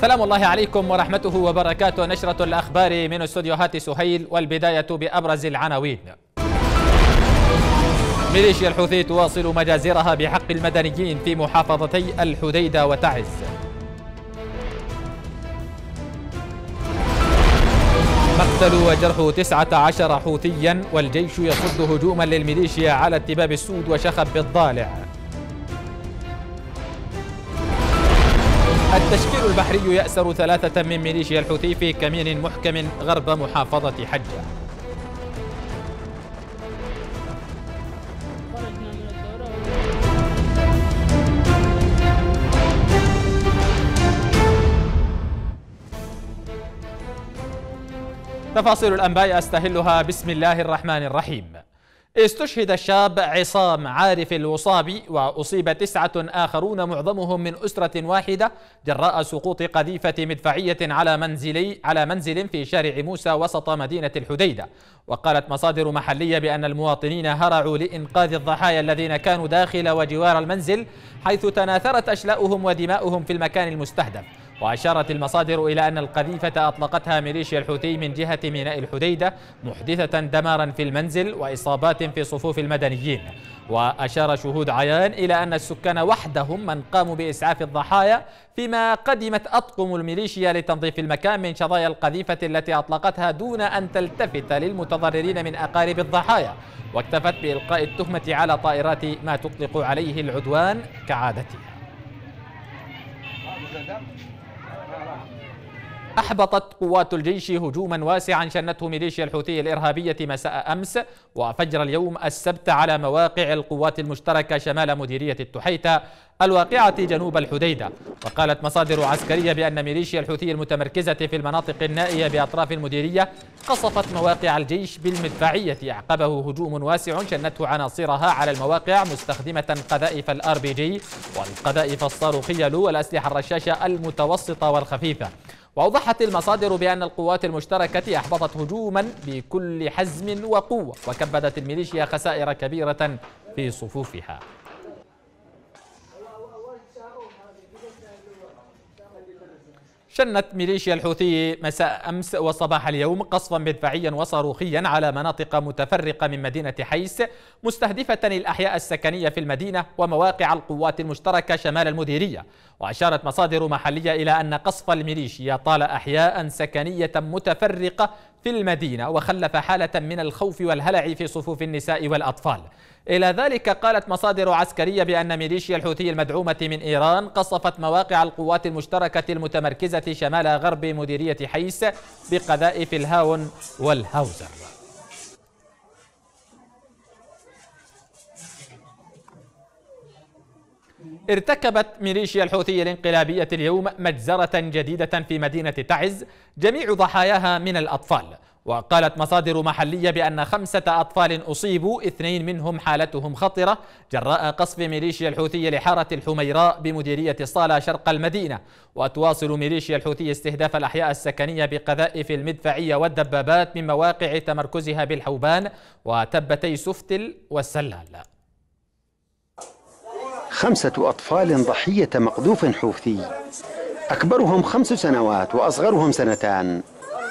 سلام الله عليكم ورحمته وبركاته نشرة الأخبار من استديوهات سهيل والبداية بأبرز العناوين ميليشيا الحوثي تواصل مجازرها بحق المدنيين في محافظتي الحديدة وتعز قتلوا وجرحوا 19 حوثيا والجيش يصد هجوما للميليشيا على اتباب السود وشخب بالضالع التشكيل البحري يأسر ثلاثة من ميليشيا الحوثي في كمين محكم غرب محافظة حجة تفاصيل الأنباء أستهلها بسم الله الرحمن الرحيم استشهد الشاب عصام عارف الوصابي وأصيب تسعة آخرون معظمهم من أسرة واحدة جراء سقوط قذيفة مدفعية على منزلي على منزل في شارع موسى وسط مدينة الحديدة وقالت مصادر محلية بأن المواطنين هرعوا لإنقاذ الضحايا الذين كانوا داخل وجوار المنزل حيث تناثرت أشلاؤهم ودماؤهم في المكان المستهدف وأشارت المصادر إلى أن القذيفة أطلقتها ميليشيا الحوثي من جهة ميناء الحديدة محدثة دمارا في المنزل وإصابات في صفوف المدنيين وأشار شهود عيان إلى أن السكان وحدهم من قاموا بإسعاف الضحايا فيما قدمت أطقم الميليشيا لتنظيف المكان من شظايا القذيفة التي أطلقتها دون أن تلتفت للمتضررين من أقارب الضحايا واكتفت بإلقاء التهمة على طائرات ما تطلق عليه العدوان كعادتها أحبطت قوات الجيش هجوما واسعا شنته ميليشيا الحوثية الإرهابية مساء أمس وفجر اليوم السبت على مواقع القوات المشتركة شمال مديرية التحيتة الواقعة جنوب الحديدة وقالت مصادر عسكرية بأن ميليشيا الحوثية المتمركزة في المناطق النائية بأطراف المديرية قصفت مواقع الجيش بالمدفعية أعقبه هجوم واسع شنته عناصرها على المواقع مستخدمة قذائف الار بي جي والقذائف الصاروخية والأسلحة الرشاشة المتوسطة والخفيفة وأوضحت المصادر بأن القوات المشتركة أحبطت هجوما بكل حزم وقوة وكبدت الميليشيا خسائر كبيرة في صفوفها شنت ميليشيا الحوثي مساء أمس وصباح اليوم قصفا مدفعيا وصاروخيا على مناطق متفرقة من مدينة حيس مستهدفة الأحياء السكنية في المدينة ومواقع القوات المشتركة شمال المديرية وأشارت مصادر محلية إلى أن قصف الميليشيا طال أحياء سكنية متفرقة في المدينة وخلف حالة من الخوف والهلع في صفوف النساء والأطفال إلى ذلك قالت مصادر عسكرية بأن ميليشيا الحوثي المدعومة من إيران قصفت مواقع القوات المشتركة المتمركزة شمال غرب مديرية حيس بقذائف الهاون والهاوزر ارتكبت ميليشيا الحوثية الانقلابية اليوم مجزرة جديدة في مدينة تعز جميع ضحاياها من الأطفال وقالت مصادر محلية بأن خمسة أطفال أصيبوا اثنين منهم حالتهم خطرة جراء قصف ميليشيا الحوثية لحارة الحميراء بمديرية الصالة شرق المدينة وتواصل ميليشيا الحوثية استهداف الأحياء السكنية بقذائف المدفعية والدبابات من مواقع تمركزها بالحوبان وتبتي سفتل والسلال خمسة أطفال ضحية مقذوف حوثي أكبرهم خمس سنوات وأصغرهم سنتان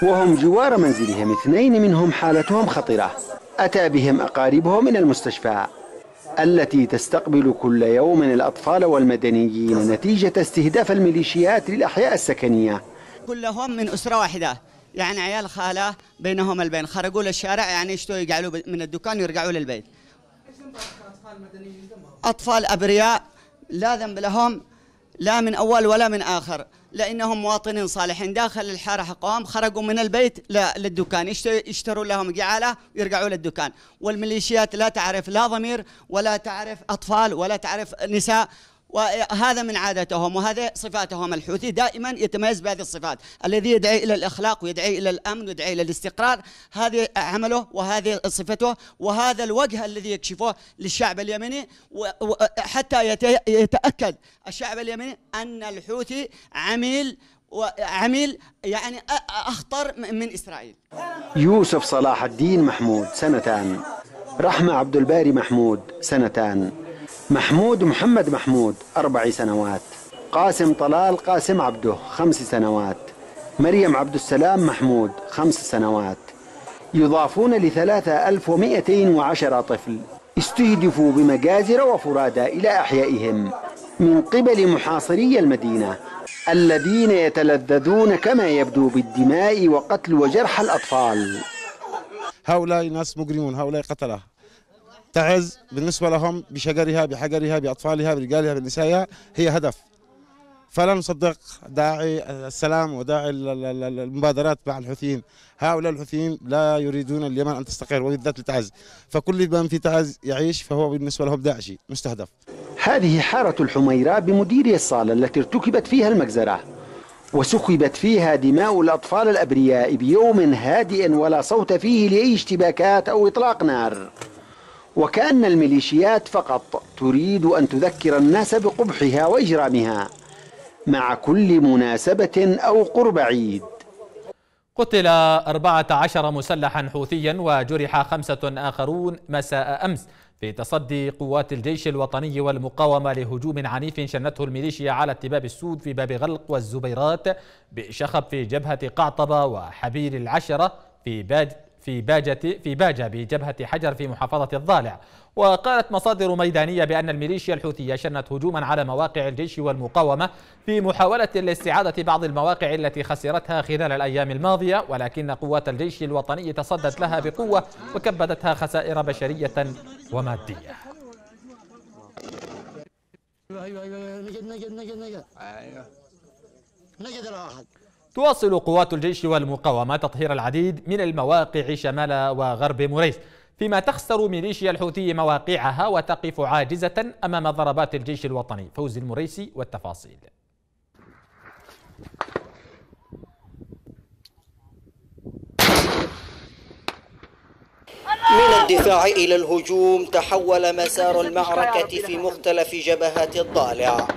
وهم جوار منزلهم اثنين منهم حالتهم خطرة أتى بهم أقاربهم من المستشفى التي تستقبل كل يوم الأطفال والمدنيين نتيجة استهداف الميليشيات للأحياء السكنية كلهم من أسرة واحدة يعني عيال خالة بينهم البين خرجوا للشارع يعني يشتوا يقعلوا من الدكان ويرجعوا للبيت أطفال مدنيين أطفال أبرياء لا ذنب لهم لا من أول ولا من آخر لأنهم مواطنين صالحين داخل الحارة حقهم خرجوا من البيت للدكان يشتروا لهم جعالة ويرجعوا للدكان والميليشيات لا تعرف لا ضمير ولا تعرف أطفال ولا تعرف نساء وهذا من عادتهم وهذه صفاتهم الحوثي دائما يتميز بهذه الصفات الذي يدعي إلى الأخلاق ويدعي إلى الأمن ويدعي إلى الاستقرار هذه عمله وهذه صفته وهذا الوجه الذي يكشفه للشعب اليمني حتى يتأكد الشعب اليمني أن الحوثي عميل وعميل يعني أخطر من إسرائيل يوسف صلاح الدين محمود سنتان رحمة عبد الباري محمود سنتان محمود محمد محمود أربع سنوات قاسم طلال قاسم عبده خمس سنوات مريم عبد السلام محمود خمس سنوات يضافون لثلاثة ألف ومئتين وعشر طفل استهدفوا بمجازر وفرادى إلى أحيائهم من قبل محاصري المدينة الذين يتلذذون كما يبدو بالدماء وقتل وجرح الأطفال هؤلاء ناس مجرمون هؤلاء قتلة تعز بالنسبة لهم بشجرها بحجرها بأطفالها برجالها بنسائها هي هدف فلا نصدق داعي السلام وداعي المبادرات مع الحوثيين هؤلاء الحوثيين لا يريدون اليمن أن تستقر وبالذات لتعز فكل من في تعز يعيش فهو بالنسبة لهم داعشي مستهدف هذه حارة الحميرة بمديرية الصالة التي ارتكبت فيها المجزرة وسكبت فيها دماء الأطفال الأبرياء بيوم هادئ ولا صوت فيه لأي اشتباكات أو إطلاق نار وكأن الميليشيات فقط تريد أن تذكر الناس بقبحها وإجرامها مع كل مناسبة أو قرب عيد قتل 14 مسلحا حوثيا وجرح خمسة آخرون مساء أمس في تصدي قوات الجيش الوطني والمقاومة لهجوم عنيف شنته الميليشيا على اتباب السود في باب غلق والزبيرات بشخب في جبهة قعطبة وحبير العشرة في في باجة في باجة بجبهة حجر في محافظة الضالع وقالت مصادر ميدانية بأن الميليشيا الحوثية شنت هجوما على مواقع الجيش والمقاومة في محاولة لاستعادة بعض المواقع التي خسرتها خلال الأيام الماضية ولكن قوات الجيش الوطني تصدت لها بقوة وكبدتها خسائر بشرية ومادية ايوه ايوه ايوه نجد نجد نجد أيوة. نجد نجد الاحد تواصل قوات الجيش والمقاومة تطهير العديد من المواقع شمال وغرب موريس فيما تخسر ميليشيا الحوثي مواقعها وتقف عاجزة أمام ضربات الجيش الوطني فوز المريسي والتفاصيل من الدفاع إلى الهجوم تحول مسار المعركة في مختلف جبهات الضالع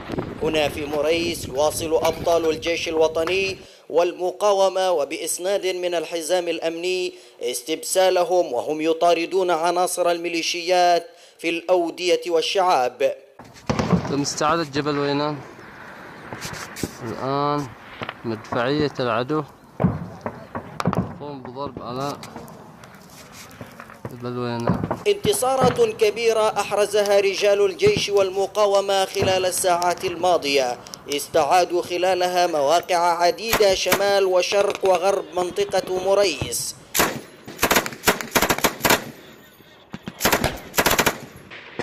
هنا في مريس يواصل أبطال الجيش الوطني والمقاومة وبإسناد من الحزام الأمني استبسالهم وهم يطاردون عناصر الميليشيات في الأودية والشعاب استعادة جبل وينان الآن مدفعية العدو تقوم بضرب على انتصارات كبيرة أحرزها رجال الجيش والمقاومة خلال الساعات الماضية استعادوا خلالها مواقع عديدة شمال وشرق وغرب منطقة مريس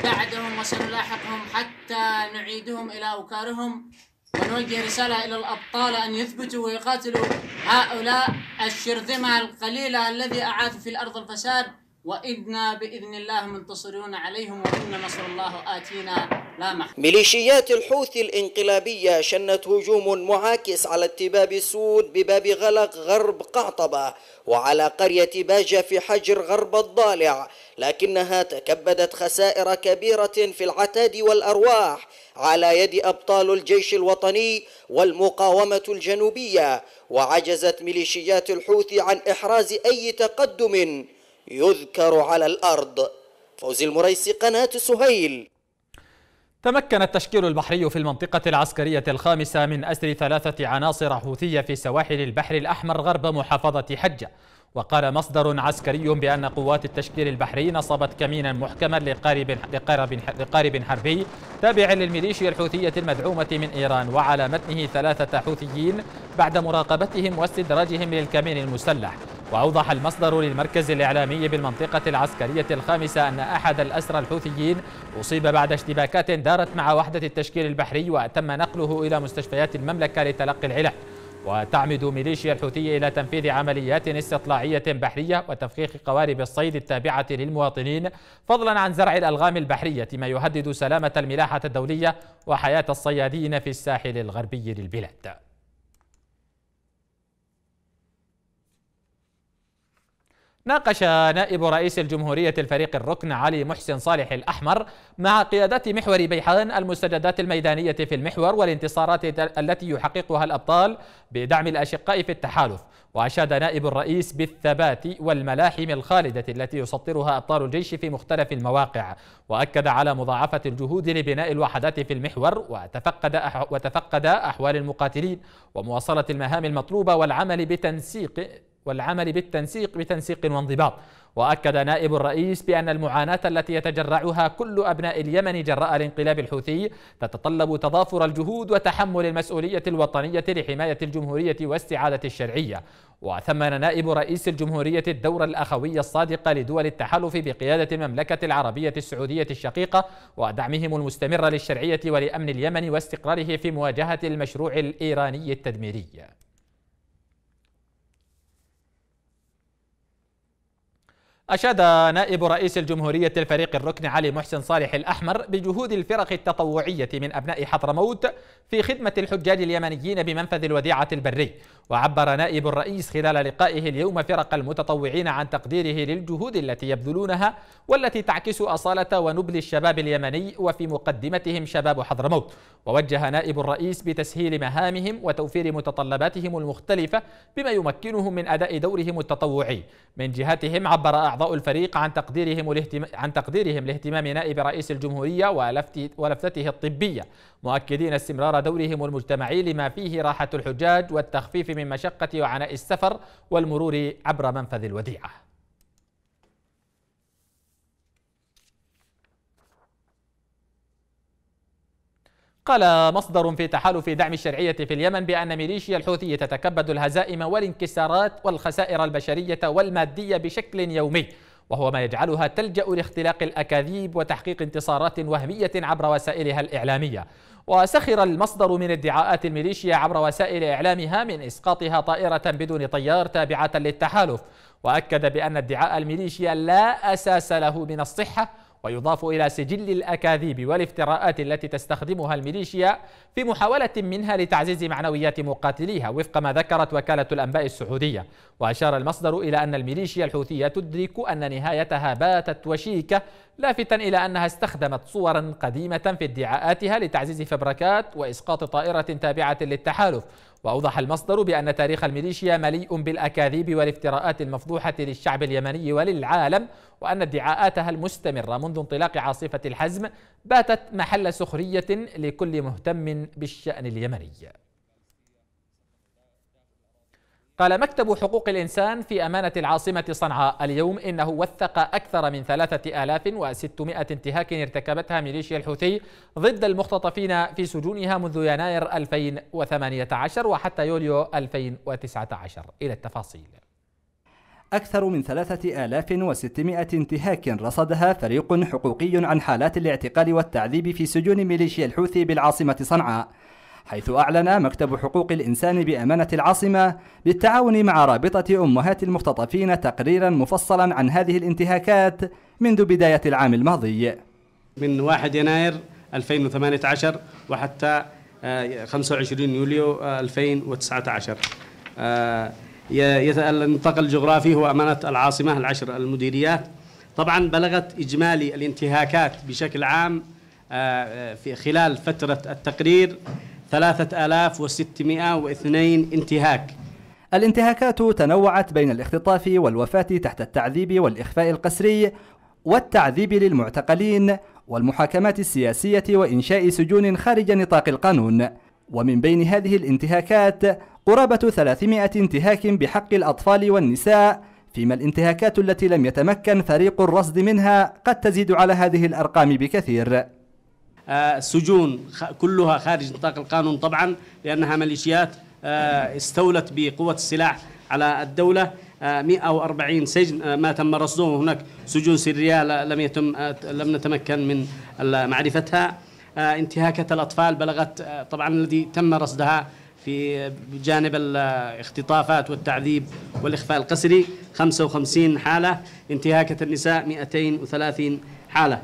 بعدهم وسنلاحقهم حتى نعيدهم إلى أوكارهم ونوجه رسالة إلى الأبطال أن يثبتوا ويقاتلوا هؤلاء الشرذمة القليلة الذي أعاث في الأرض الفساد وإذنا بإذن الله منتصرون عليهم وإن نصر الله آتينا لا محل ميليشيات الحوثي الإنقلابية شنت هجوم معاكس على اتباب السود بباب غلق غرب قعطبة وعلى قرية باجة في حجر غرب الضالع لكنها تكبدت خسائر كبيرة في العتاد والأرواح على يد أبطال الجيش الوطني والمقاومة الجنوبية وعجزت ميليشيات الحوثي عن إحراز أي تقدم يذكر على الأرض فوزي المريسي قناة سهيل تمكن التشكيل البحري في المنطقة العسكرية الخامسة من أسر ثلاثة عناصر حوثية في سواحل البحر الأحمر غرب محافظة حجة وقال مصدر عسكري بأن قوات التشكيل البحري نصبت كمينا محكما لقارب, لقارب, لقارب حربي تابع للميليشيا الحوثية المدعومة من إيران وعلى متنه ثلاثة حوثيين بعد مراقبتهم واستدراجهم للكمين المسلح وأوضح المصدر للمركز الإعلامي بالمنطقة العسكرية الخامسة أن أحد الأسرى الحوثيين أصيب بعد اشتباكات دارت مع وحدة التشكيل البحري وتم نقله إلى مستشفيات المملكة لتلقي العلاج وتعمد ميليشيا الحوثية إلى تنفيذ عمليات استطلاعية بحرية وتفخيخ قوارب الصيد التابعة للمواطنين فضلا عن زرع الألغام البحرية ما يهدد سلامة الملاحة الدولية وحياة الصيادين في الساحل الغربي للبلاد ناقش نائب رئيس الجمهورية الفريق الركن علي محسن صالح الأحمر مع قيادة محور بيحان المستجدات الميدانية في المحور والانتصارات التي يحققها الأبطال بدعم الأشقاء في التحالف وأشاد نائب الرئيس بالثبات والملاحم الخالدة التي يسطرها أبطال الجيش في مختلف المواقع وأكد على مضاعفة الجهود لبناء الوحدات في المحور وتفقد, وتفقد أحوال المقاتلين ومواصلة المهام المطلوبة والعمل بتنسيق والعمل بالتنسيق بتنسيق وانضباط وأكد نائب الرئيس بأن المعاناة التي يتجرعها كل أبناء اليمن جراء الانقلاب الحوثي تتطلب تضافر الجهود وتحمل المسؤولية الوطنية لحماية الجمهورية واستعادة الشرعية وثمن نائب رئيس الجمهورية الدور الأخوي الصادق لدول التحالف بقيادة المملكة العربية السعودية الشقيقة ودعمهم المستمر للشرعية ولأمن اليمن واستقراره في مواجهة المشروع الإيراني التدميري أشاد نائب رئيس الجمهورية الفريق الركن علي محسن صالح الأحمر بجهود الفرق التطوعية من أبناء حضرموت في خدمة الحجاج اليمنيين بمنفذ الوديعة البري وعبر نائب الرئيس خلال لقائه اليوم فرق المتطوعين عن تقديره للجهود التي يبذلونها والتي تعكس أصالة ونبل الشباب اليمني وفي مقدمتهم شباب حضرموت ووجه نائب الرئيس بتسهيل مهامهم وتوفير متطلباتهم المختلفة بما يمكنهم من أداء دورهم التطوعي من جهتهم عبر أعضاء أعضاء الفريق عن تقديرهم عن تقديرهم لاهتمام نائب رئيس الجمهورية ولفتته الطبية مؤكدين استمرار دورهم المجتمعي لما فيه راحة الحجاج والتخفيف من مشقة وعناء السفر والمرور عبر منفذ الوديعة قال مصدر في تحالف دعم الشرعية في اليمن بأن ميليشيا الحوثي تتكبد الهزائم والانكسارات والخسائر البشرية والمادية بشكل يومي وهو ما يجعلها تلجأ لاختلاق الأكاذيب وتحقيق انتصارات وهمية عبر وسائلها الإعلامية وسخر المصدر من ادعاءات الميليشيا عبر وسائل إعلامها من إسقاطها طائرة بدون طيار تابعة للتحالف وأكد بأن ادعاء الميليشيا لا أساس له من الصحة ويضاف إلى سجل الأكاذيب والافتراءات التي تستخدمها الميليشيا في محاولة منها لتعزيز معنويات مقاتليها وفق ما ذكرت وكالة الأنباء السعودية وأشار المصدر إلى أن الميليشيا الحوثية تدرك أن نهايتها باتت وشيكة لافتا إلى أنها استخدمت صورا قديمة في ادعاءاتها لتعزيز فبركات وإسقاط طائرة تابعة للتحالف وأوضح المصدر بأن تاريخ الميليشيا مليء بالأكاذيب والافتراءات المفضوحة للشعب اليمني وللعالم وأن ادعاءاتها المستمرة منذ انطلاق عاصفة الحزم باتت محل سخرية لكل مهتم بالشأن اليمني قال مكتب حقوق الإنسان في أمانة العاصمة صنعاء اليوم إنه وثق أكثر من 3600 انتهاك ارتكبتها ميليشيا الحوثي ضد المختطفين في سجونها منذ يناير 2018 وحتى يوليو 2019 إلى التفاصيل أكثر من 3600 انتهاك رصدها فريق حقوقي عن حالات الاعتقال والتعذيب في سجون ميليشيا الحوثي بالعاصمة صنعاء حيث أعلن مكتب حقوق الإنسان بأمانة العاصمة بالتعاون مع رابطة أمهات المختطفين تقريرا مفصلا عن هذه الانتهاكات منذ بداية العام الماضي من 1 يناير 2018 وحتى 25 آه، يوليو 2019 النطاق الجغرافي هو أمانة العاصمة العشر المديريات طبعا بلغت إجمالي الانتهاكات بشكل عام آه، آه، في خلال فترة التقرير 3602 انتهاك الانتهاكات تنوعت بين الاختطاف والوفاة تحت التعذيب والإخفاء القسري والتعذيب للمعتقلين والمحاكمات السياسية وإنشاء سجون خارج نطاق القانون ومن بين هذه الانتهاكات قرابة 300 انتهاك بحق الأطفال والنساء فيما الانتهاكات التي لم يتمكن فريق الرصد منها قد تزيد على هذه الأرقام بكثير سجون كلها خارج نطاق القانون طبعا لأنها ميليشيات آه، استولت بقوة السلاح على الدولة 140 آه، سجن آه، ما تم رصدهم هناك سجون سرية لم يتم لم نتمكن من معرفتها انتهاكات الأطفال بلغت طبعا الذي تم رصدها في جانب الاختطافات والتعذيب والإخفاء القسري 55 حالة انتهاكات النساء 230 حالة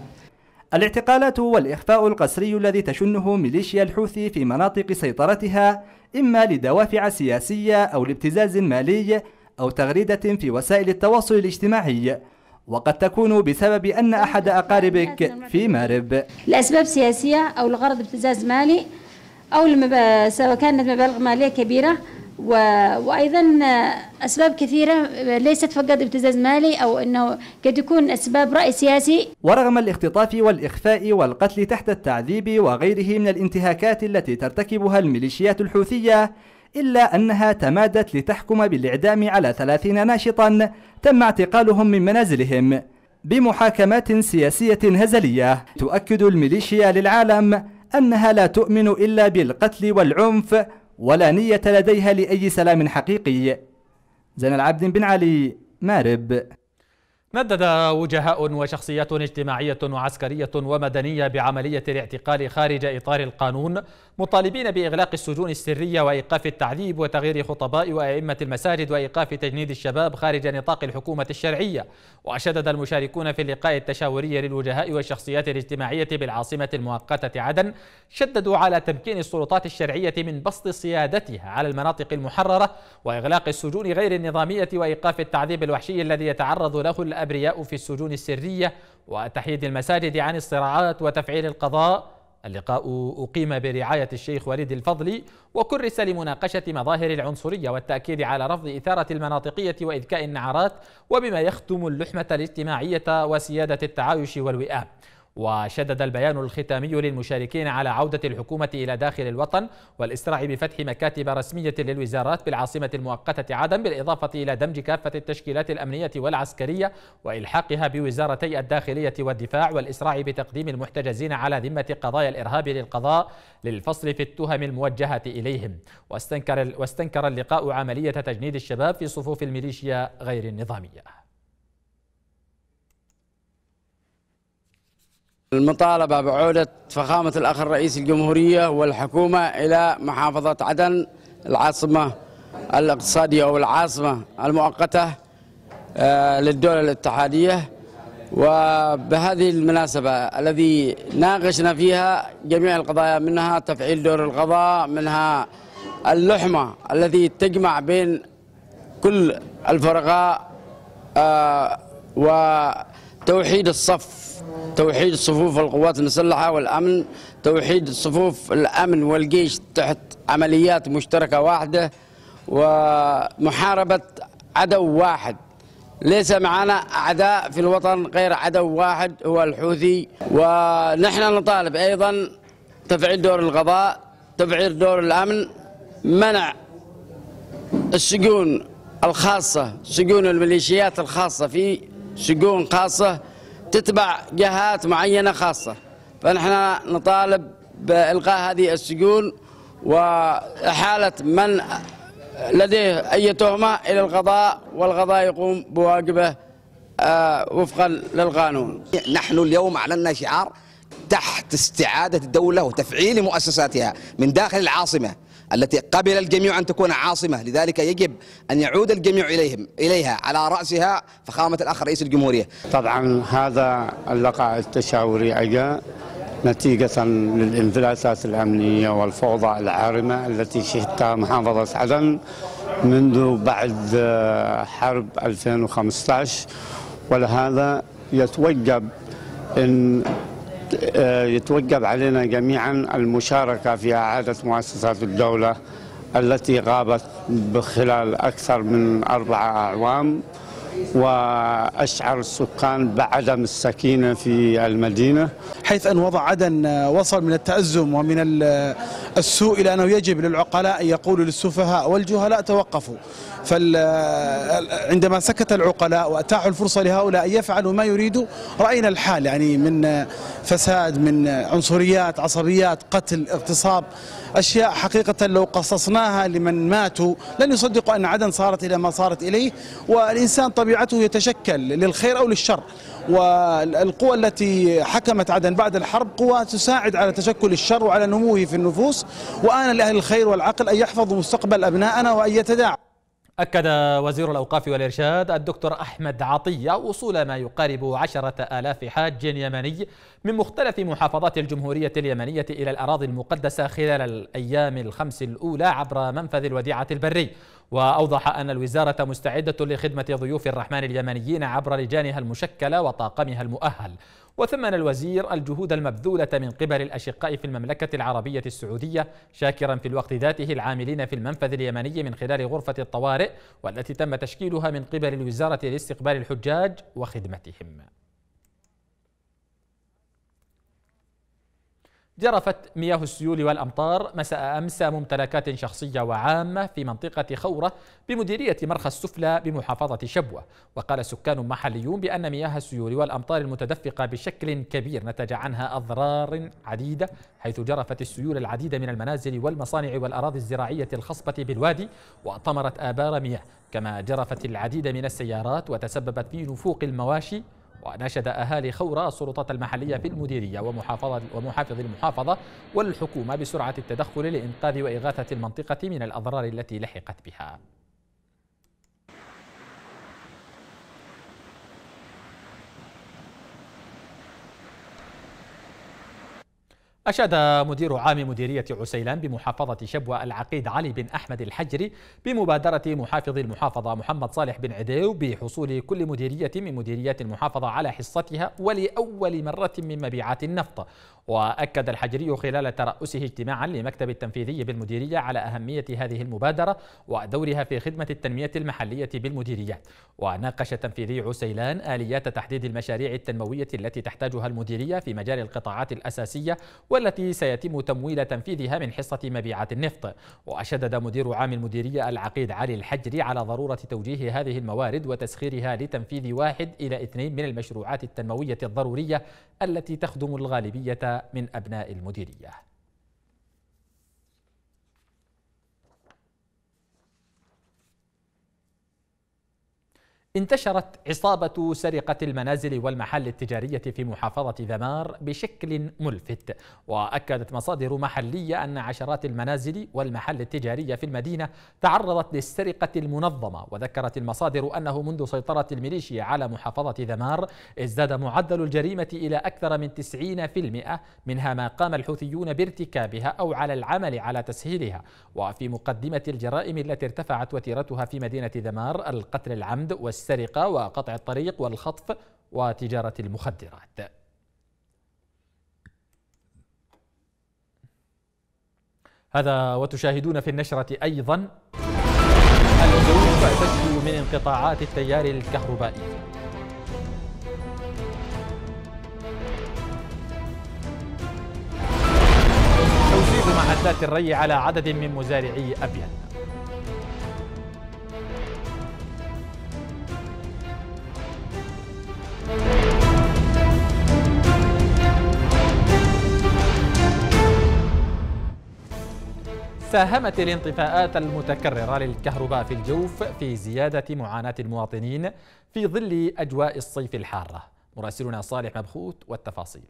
الاعتقالات والإخفاء القسري الذي تشنه ميليشيا الحوثي في مناطق سيطرتها إما لدوافع سياسية أو لابتزاز مالي أو تغريدة في وسائل التواصل الاجتماعي وقد تكون بسبب أن أحد أقاربك في مارب لأسباب سياسية أو لغرض ابتزاز مالي أو سواء كانت مبالغ مالية كبيرة و... وايضا اسباب كثيره ليست فقط ابتزاز مالي او انه قد يكون اسباب راي سياسي ورغم الاختطاف والاخفاء والقتل تحت التعذيب وغيره من الانتهاكات التي ترتكبها الميليشيات الحوثيه إلا أنها تمادت لتحكم بالإعدام على 30 ناشطا تم اعتقالهم من منازلهم بمحاكمات سياسية هزلية تؤكد الميليشيا للعالم أنها لا تؤمن إلا بالقتل والعنف ولا نية لديها لأي سلام حقيقي زين العبد بن علي مارب ندد وجهاء وشخصيات اجتماعية وعسكرية ومدنية بعملية الاعتقال خارج إطار القانون مطالبين بإغلاق السجون السرية وإيقاف التعذيب وتغيير خطباء وأئمة المساجد وإيقاف تجنيد الشباب خارج نطاق الحكومة الشرعية وشدد المشاركون في اللقاء التشاوري للوجهاء والشخصيات الاجتماعية بالعاصمة المؤقتة عدن شددوا على تمكين السلطات الشرعية من بسط سيادتها على المناطق المحررة وإغلاق السجون غير النظامية وإيقاف التعذيب الوحشي الذي يتعرض له الأمن الأبرياء في السجون السرية وتحييد المساجد عن الصراعات وتفعيل القضاء اللقاء أقيم برعاية الشيخ وليد الفضلي وكرس لمناقشة مظاهر العنصرية والتأكيد على رفض إثارة المناطقية وإذكاء النعرات وبما يختم اللحمة الاجتماعية وسيادة التعايش والوئام وشدد البيان الختامي للمشاركين على عودة الحكومة إلى داخل الوطن والإسراع بفتح مكاتب رسمية للوزارات بالعاصمة المؤقتة عدن بالإضافة إلى دمج كافة التشكيلات الأمنية والعسكرية وإلحاقها بوزارتي الداخلية والدفاع والإسراع بتقديم المحتجزين على ذمة قضايا الإرهاب للقضاء للفصل في التهم الموجهة إليهم واستنكر, واستنكر اللقاء عملية تجنيد الشباب في صفوف الميليشيا غير النظامية المطالبة بعودة فخامة الأخ الرئيس الجمهورية والحكومة إلى محافظة عدن العاصمة الاقتصادية أو العاصمة المؤقتة آه، للدولة الاتحادية وبهذه المناسبة الذي ناقشنا فيها جميع القضايا منها تفعيل دور القضاء منها اللحمة التي تجمع بين كل الفرقاء آه، وتوحيد الصف توحيد صفوف القوات المسلحة والأمن توحيد صفوف الأمن والجيش تحت عمليات مشتركة واحدة ومحاربة عدو واحد ليس معنا أعداء في الوطن غير عدو واحد هو الحوثي ونحن نطالب أيضا تفعيل دور القضاء تفعيل دور الأمن منع السجون الخاصة سجون الميليشيات الخاصة في سجون خاصة تتبع جهات معينة خاصة فنحن نطالب بإلقاء هذه السجون وإحالة من لديه أي تهمة إلى القضاء والقضاء يقوم بواجبه آه، وفقا للقانون نحن اليوم أعلنا شعار تحت استعادة الدولة وتفعيل مؤسساتها من داخل العاصمة التي قبل الجميع أن تكون عاصمة لذلك يجب أن يعود الجميع إليهم إليها على رأسها فخامة الأخ رئيس الجمهورية طبعا هذا اللقاء التشاوري أجا نتيجة للانفلاسات الأمنية والفوضى العارمة التي شهدتها محافظة عدن منذ بعد حرب 2015 ولهذا يتوجب أن آه، يتوجب علينا جميعا المشاركة في إعادة مؤسسات الدولة التي غابت خلال أكثر من أربعة أعوام وأشعر السكان بعدم السكينة في المدينة حيث أن وضع عدن آه، وصل من التأزم ومن آه، السوء إلى أنه يجب للعقلاء أن يقولوا للسفهاء والجهلاء توقفوا عندما سكت العقلاء وأتاحوا الفرصة لهؤلاء أن يفعلوا ما يريدوا رأينا الحال يعني من فساد من عنصريات عصبيات قتل اغتصاب أشياء حقيقة لو قصصناها لمن ماتوا لن يصدقوا أن عدن صارت إلى ما صارت إليه والإنسان طبيعته يتشكل للخير أو للشر والقوى التي حكمت عدن بعد الحرب قوى تساعد على تشكل الشر وعلى نموه في النفوس وآن لأهل الخير والعقل أن يحفظوا مستقبل أبنائنا وأن يتداعوا أكد وزير الأوقاف والإرشاد الدكتور أحمد عطية وصول ما يقارب عشرة آلاف حاج يمني من مختلف محافظات الجمهورية اليمنية إلى الأراضي المقدسة خلال الأيام الخمس الأولى عبر منفذ الوديعة البري وأوضح أن الوزارة مستعدة لخدمة ضيوف الرحمن اليمنيين عبر لجانها المشكلة وطاقمها المؤهل وثمن الوزير الجهود المبذولة من قبل الأشقاء في المملكة العربية السعودية شاكرا في الوقت ذاته العاملين في المنفذ اليمني من خلال غرفة الطوارئ والتي تم تشكيلها من قبل الوزارة لاستقبال الحجاج وخدمتهم جرفت مياه السيول والأمطار مساء أمس ممتلكات شخصية وعامة في منطقة خورة بمديرية مرخى السفلى بمحافظة شبوة وقال سكان محليون بأن مياه السيول والأمطار المتدفقة بشكل كبير نتج عنها أضرار عديدة حيث جرفت السيول العديد من المنازل والمصانع والأراضي الزراعية الخصبة بالوادي وأطمرت آبار مياه كما جرفت العديد من السيارات وتسببت في نفوق المواشي وناشد أهالي خورا السلطات المحلية في المديرية ومحافظة ومحافظ المحافظة والحكومة بسرعة التدخل لإنقاذ وإغاثة المنطقة من الأضرار التي لحقت بها أشاد مدير عام مديرية عسيلان بمحافظة شبوة العقيد علي بن أحمد الحجري بمبادرة محافظ المحافظة محمد صالح بن عديو بحصول كل مديرية من مديريات المحافظة على حصتها ولأول مرة من مبيعات النفط وأكد الحجري خلال ترأسه اجتماعا لمكتب التنفيذي بالمديرية على أهمية هذه المبادرة ودورها في خدمة التنمية المحلية بالمديريات وناقش تنفيذي عسيلان آليات تحديد المشاريع التنموية التي تحتاجها المديرية في مجال القطاعات الأساسية والتي سيتم تمويل تنفيذها من حصة مبيعات النفط وأشدد مدير عام المديرية العقيد علي الحجري على ضرورة توجيه هذه الموارد وتسخيرها لتنفيذ واحد إلى اثنين من المشروعات التنموية الضرورية التي تخدم الغالبية من أبناء المديرية انتشرت عصابة سرقة المنازل والمحال التجارية في محافظة ذمار بشكل ملفت وأكدت مصادر محلية أن عشرات المنازل والمحال التجارية في المدينة تعرضت للسرقة المنظمة وذكرت المصادر أنه منذ سيطرة الميليشيا على محافظة ذمار ازداد معدل الجريمة إلى أكثر من 90% منها ما قام الحوثيون بارتكابها أو على العمل على تسهيلها وفي مقدمة الجرائم التي ارتفعت وتيرتها في مدينة ذمار القتل العمد والسرقة السرقة وقطع الطريق والخطف وتجارة المخدرات هذا وتشاهدون في النشرة أيضا الجروح تشكو من انقطاعات التيار الكهربائي توزيع معدات الري على عدد من مزارعي ابيان. ساهمت الانطفاءات المتكررة للكهرباء في الجوف في زيادة معاناة المواطنين في ظل أجواء الصيف الحارة مراسلنا صالح مبخوت والتفاصيل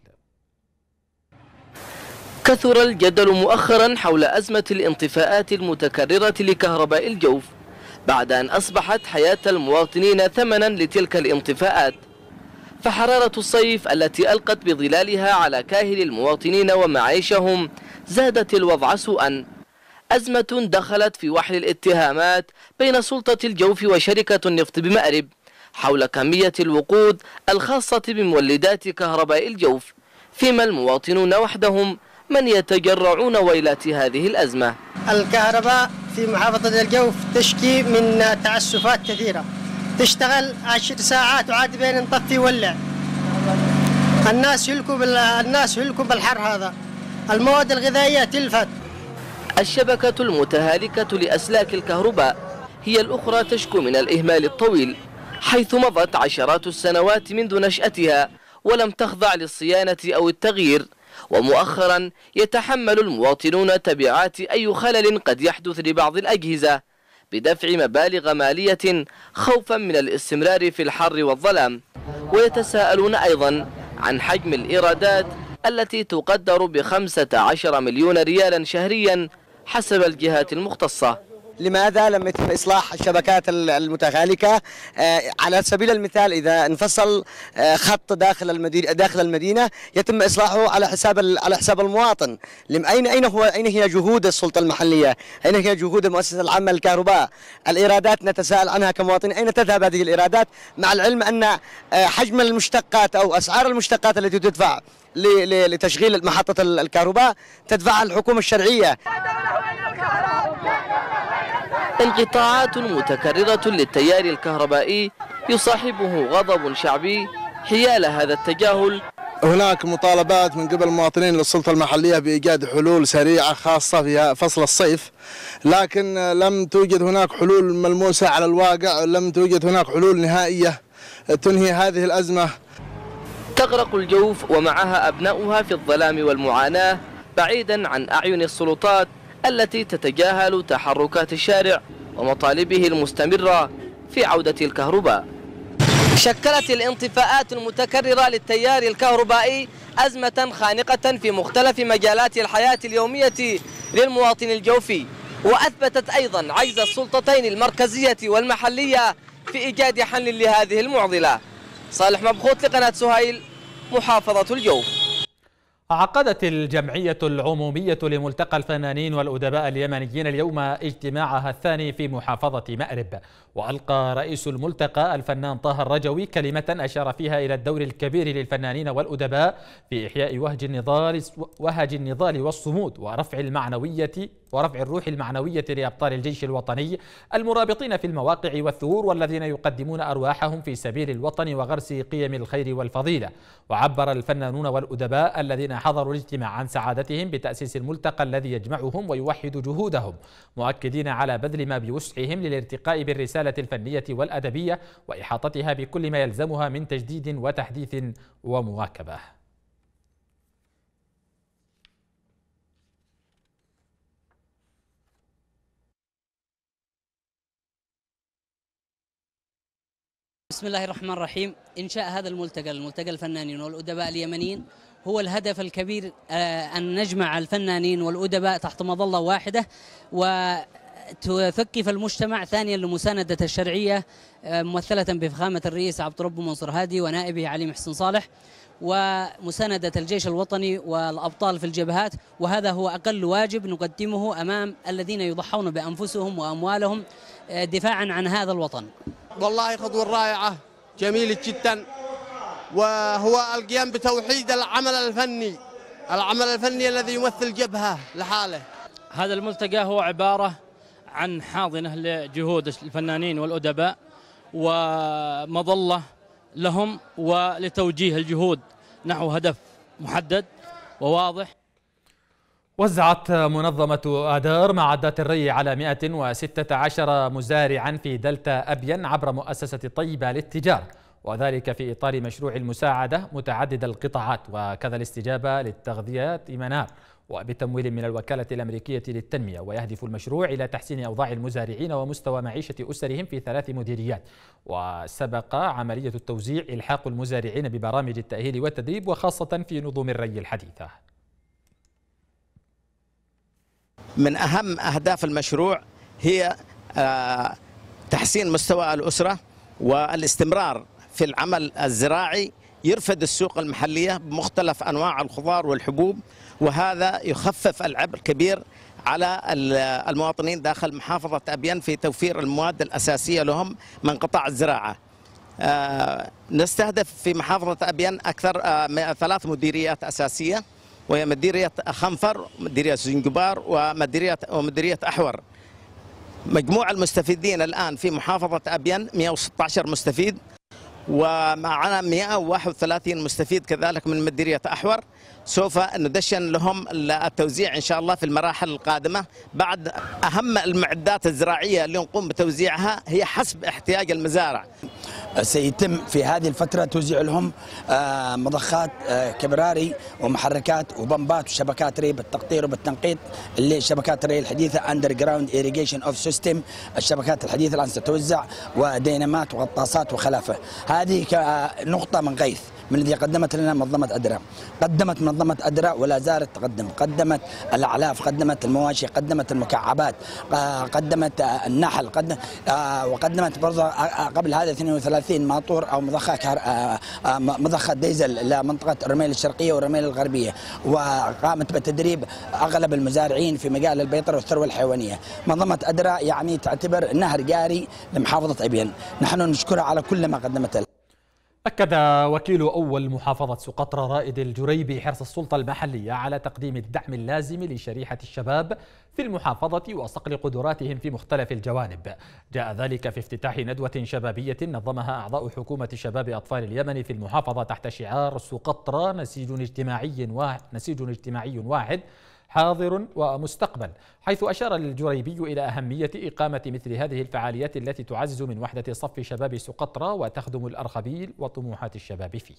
كثر الجدل مؤخرا حول أزمة الانطفاءات المتكررة لكهرباء الجوف بعد أن أصبحت حياة المواطنين ثمنا لتلك الانطفاءات فحرارة الصيف التي ألقت بظلالها على كاهل المواطنين ومعيشهم زادت الوضع سوءا أزمة دخلت في وحل الاتهامات بين سلطة الجوف وشركة النفط بمأرب حول كمية الوقود الخاصة بمولدات كهرباء الجوف فيما المواطنون وحدهم من يتجرعون ويلات هذه الأزمة الكهرباء في محافظة الجوف تشكي من تعسفات كثيرة تشتغل عشر ساعات وعاد بين نطفي ولا الناس يلكوا بال... الناس يلكوا بالحر هذا المواد الغذائيه تلفت الشبكه المتهالكه لاسلاك الكهرباء هي الاخرى تشكو من الاهمال الطويل حيث مضت عشرات السنوات منذ نشاتها ولم تخضع للصيانه او التغيير ومؤخرا يتحمل المواطنون تبعات اي خلل قد يحدث لبعض الاجهزه بدفع مبالغ مالية خوفا من الاستمرار في الحر والظلام ويتساءلون أيضا عن حجم الإيرادات التي تقدر بخمسة عشر مليون ريالا شهريا حسب الجهات المختصة لماذا لم يتم إصلاح الشبكات المتهالكة آه، على سبيل المثال إذا انفصل آه، خط داخل المدينة داخل المدينة يتم إصلاحه على حساب على حساب المواطن أين أين هو أين هي جهود السلطة المحلية أين هي جهود المؤسسة العامة للكهرباء الإيرادات نتساءل عنها كمواطنين أين تذهب هذه الإيرادات مع العلم أن آه، حجم المشتقات أو أسعار المشتقات التي تدفع لتشغيل محطة الكهرباء تدفعها الحكومة الشرعية انقطاعات متكررة للتيار الكهربائي يصاحبه غضب شعبي حيال هذا التجاهل هناك مطالبات من قبل المواطنين للسلطة المحلية بإيجاد حلول سريعة خاصة في فصل الصيف لكن لم توجد هناك حلول ملموسة على الواقع لم توجد هناك حلول نهائية تنهي هذه الأزمة تغرق الجوف ومعها أبناؤها في الظلام والمعاناة بعيدا عن أعين السلطات التي تتجاهل تحركات الشارع ومطالبه المستمرة في عودة الكهرباء شكلت الانطفاءات المتكررة للتيار الكهربائي أزمة خانقة في مختلف مجالات الحياة اليومية للمواطن الجوفي وأثبتت أيضا عجز السلطتين المركزية والمحلية في إيجاد حل لهذه المعضلة صالح مبخوت لقناة سهيل محافظة الجوف عقدت الجمعية العمومية لملتقى الفنانين والأدباء اليمنيين اليوم اجتماعها الثاني في محافظة مأرب وألقى رئيس الملتقى الفنان طه الرجوي كلمة أشار فيها إلى الدور الكبير للفنانين والأدباء في إحياء وهج النضال, وهج النضال والصمود ورفع المعنوية ورفع الروح المعنوية لأبطال الجيش الوطني المرابطين في المواقع والثور والذين يقدمون أرواحهم في سبيل الوطن وغرس قيم الخير والفضيلة وعبر الفنانون والأدباء الذين الذين حضروا الاجتماع عن سعادتهم بتأسيس الملتقى الذي يجمعهم ويوحد جهودهم مؤكدين على بذل ما بوسعهم للارتقاء بالرسالة الفنية والأدبية وإحاطتها بكل ما يلزمها من تجديد وتحديث ومواكبة بسم الله الرحمن الرحيم إنشاء هذا الملتقى الملتقى الفنانين والأدباء اليمنيين هو الهدف الكبير آه، أن نجمع الفنانين والأدباء تحت مظلة واحدة وتثقف المجتمع ثانيا لمساندة الشرعية آه، ممثلة بفخامة الرئيس عبد رب منصور هادي ونائبه علي محسن صالح ومساندة الجيش الوطني والأبطال في الجبهات وهذا هو أقل واجب نقدمه أمام الذين يضحون بأنفسهم وأموالهم آه، دفاعا عن هذا الوطن والله خطوة رائعة جميلة جدا وهو القيام بتوحيد العمل الفني العمل الفني الذي يمثل جبهة لحاله هذا الملتقى هو عبارة عن حاضنة لجهود الفنانين والأدباء ومظلة لهم ولتوجيه الجهود نحو هدف محدد وواضح وزعت منظمة آدار معدات الري على 116 مزارعا في دلتا أبين عبر مؤسسة طيبة للتجارة وذلك في إطار مشروع المساعدة متعدد القطاعات وكذا الاستجابة للتغذية منار وبتمويل من الوكالة الأمريكية للتنمية ويهدف المشروع إلى تحسين أوضاع المزارعين ومستوى معيشة أسرهم في ثلاث مديريات وسبق عملية التوزيع إلحاق المزارعين ببرامج التأهيل والتدريب وخاصة في نظم الري الحديثة من أهم أهداف المشروع هي آه، تحسين مستوى الأسرة والاستمرار في العمل الزراعي يرفد السوق المحلية بمختلف أنواع الخضار والحبوب وهذا يخفف العبء الكبير على المواطنين داخل محافظة أبيان في توفير المواد الأساسية لهم من قطاع الزراعة آه، نستهدف في محافظة أبيان أكثر آه، ثلاث مديريات أساسية وهي مديرية خنفر مديرية زنجبار ومديرية, ومديرية أحور مجموع المستفيدين الآن في محافظة أبيان 116 مستفيد ومعنا 131 مستفيد كذلك من مديريه احور سوف ندشن لهم التوزيع إن شاء الله في المراحل القادمة بعد أهم المعدات الزراعية اللي نقوم بتوزيعها هي حسب احتياج المزارع سيتم في هذه الفترة توزيع لهم آه، مضخات آه، كبراري ومحركات وبمبات وشبكات ري بالتقطير وبالتنقيط اللي شبكات الري الحديثة اندر جراوند ايريجيشن اوف سيستم الشبكات الحديثة الآن ستوزع ودينامات وغطاسات وخلافة هذه آه، نقطة من غيث من الذي قدمت لنا منظمة ادرا قدمت من منظمة أدرى ولا زالت تقدم قدمت الأعلاف قدمت المواشي قدمت المكعبات آه، قدمت آه، النحل قدم آه، وقدمت برضه قبل هذا 32 ماطور أو مضخة مضخة ديزل لمنطقة الرميل الشرقية والرميل الغربية وقامت بتدريب أغلب المزارعين في مجال البيطرة والثروة الحيوانية منظمة أدرى يعني تعتبر نهر جاري لمحافظة أبين نحن نشكرها على كل ما قدمته أكد وكيل أول محافظة سقطرى رائد الجريبي حرص السلطة المحلية على تقديم الدعم اللازم لشريحة الشباب في المحافظة وصقل قدراتهم في مختلف الجوانب جاء ذلك في افتتاح ندوة شبابية نظمها أعضاء حكومة شباب أطفال اليمن في المحافظة تحت شعار سقطرى نسيج اجتماعي واحد, نسيج اجتماعي واحد حاضر ومستقبل حيث أشار الجريبي إلى أهمية إقامة مثل هذه الفعاليات التي تعزز من وحدة صف شباب سقطرى وتخدم الأرخبيل وطموحات الشباب فيه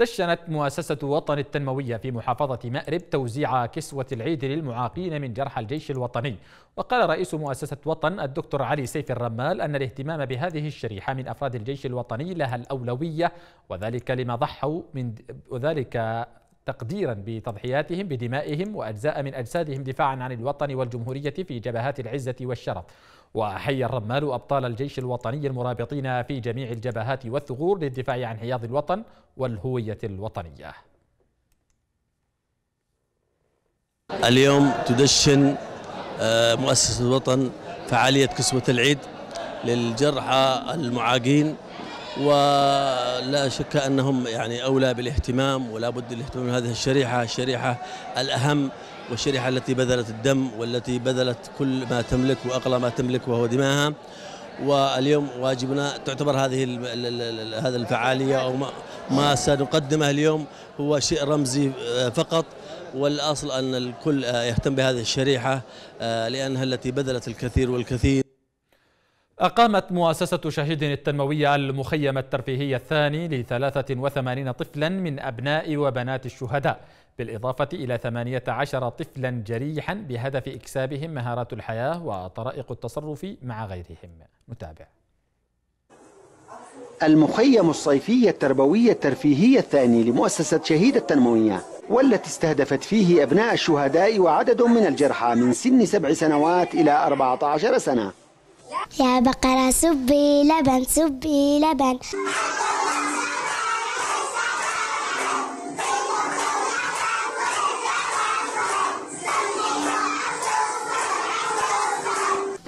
دشنت مؤسسة وطن التنموية في محافظة مأرب توزيع كسوة العيد للمعاقين من جرح الجيش الوطني وقال رئيس مؤسسة وطن الدكتور علي سيف الرمال أن الاهتمام بهذه الشريحة من أفراد الجيش الوطني لها الأولوية وذلك لما ضحوا من وذلك تقديرا بتضحياتهم بدمائهم وأجزاء من أجسادهم دفاعا عن الوطن والجمهورية في جبهات العزة والشرف وحي الرمال أبطال الجيش الوطني المرابطين في جميع الجبهات والثغور للدفاع عن حياض الوطن والهوية الوطنية اليوم تدشن آه، مؤسسة الوطن فعالية كسوة العيد للجرحى المعاقين ولا شك أنهم يعني أولى بالاهتمام ولا بد الاهتمام بهذه الشريحة الشريحة الأهم والشريحة التي بذلت الدم والتي بذلت كل ما تملك واقل ما تملك وهو دماها واليوم واجبنا تعتبر هذه هذا الفعاليه او ما سنقدمه اليوم هو شيء رمزي آه، فقط والاصل ان الكل آه، يهتم بهذه الشريحه آه، لانها التي بذلت الكثير والكثير أقامت مؤسسة شهيد التنموية المخيم الترفيهي الثاني ل 83 طفلا من أبناء وبنات الشهداء بالإضافة إلى 18 طفلا جريحا بهدف إكسابهم مهارات الحياة وطرائق التصرف مع غيرهم متابع المخيم الصيفي التربوي الترفيهي الثاني لمؤسسة شهيد التنموية والتي استهدفت فيه أبناء الشهداء وعدد من الجرحى من سن سبع سنوات إلى 14 سنة يا بقرة سبي لبن سبي لبن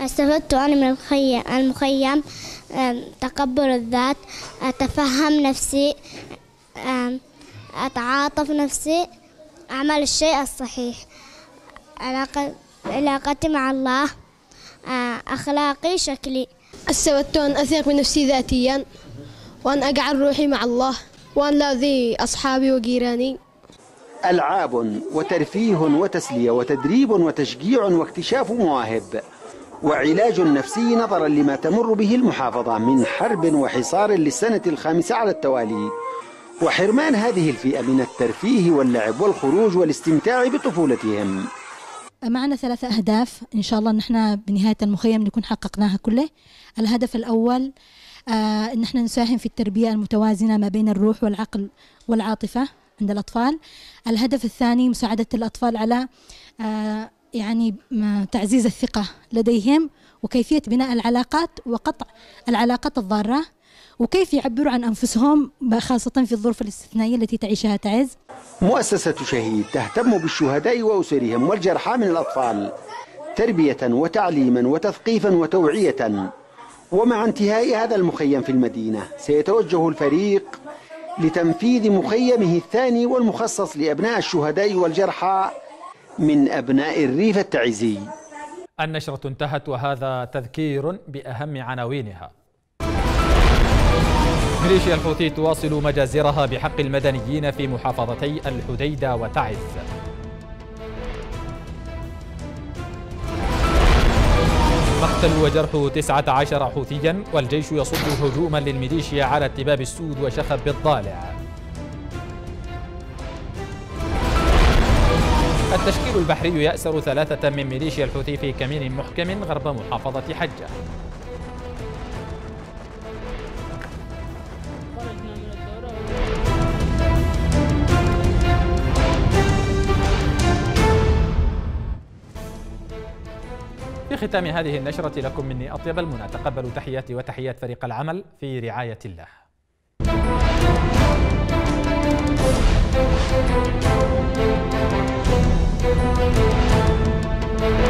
استفدت أنا من المخيم, المخيم الذات أتفهم نفسي أتعاطف نفسي أعمل الشيء الصحيح علاقتي مع الله آه، أخلاقي شكلي أسست أن أثق بنفسي ذاتيا وأن أجعل روحي مع الله وأن لا أصحابي وجيراني ألعاب وترفيه وتسلية وتدريب وتشجيع واكتشاف مواهب وعلاج نفسي نظرا لما تمر به المحافظة من حرب وحصار للسنة الخامسة على التوالي وحرمان هذه الفئة من الترفيه واللعب والخروج والاستمتاع بطفولتهم معنا ثلاثة أهداف إن شاء الله نحن بنهاية المخيم نكون حققناها كله الهدف الأول آه إن نحن نساهم في التربية المتوازنة ما بين الروح والعقل والعاطفة عند الأطفال الهدف الثاني مساعدة الأطفال على آه يعني تعزيز الثقة لديهم وكيفية بناء العلاقات وقطع العلاقات الضارة وكيف يعبروا عن أنفسهم خاصة في الظروف الاستثنائية التي تعيشها تعز مؤسسة شهيد تهتم بالشهداء وأسرهم والجرحى من الأطفال تربية وتعليما وتثقيفا وتوعية ومع انتهاء هذا المخيم في المدينة سيتوجه الفريق لتنفيذ مخيمه الثاني والمخصص لأبناء الشهداء والجرحى من أبناء الريف التعزي النشرة انتهت وهذا تذكير بأهم عناوينها ميليشيا الحوثي تواصل مجازرها بحق المدنيين في محافظتي الحديدة وتعز مقتل وجرح 19 حوثيا والجيش يصد هجوما للميليشيا على اتباب السود وشخب بالضالع التشكيل البحري يأسر ثلاثة من ميليشيا الحوثي في كمين محكم غرب محافظة حجة ختام هذه النشرة لكم مني أطيب المنى تقبلوا تحياتي وتحيات فريق العمل في رعاية الله Thank you.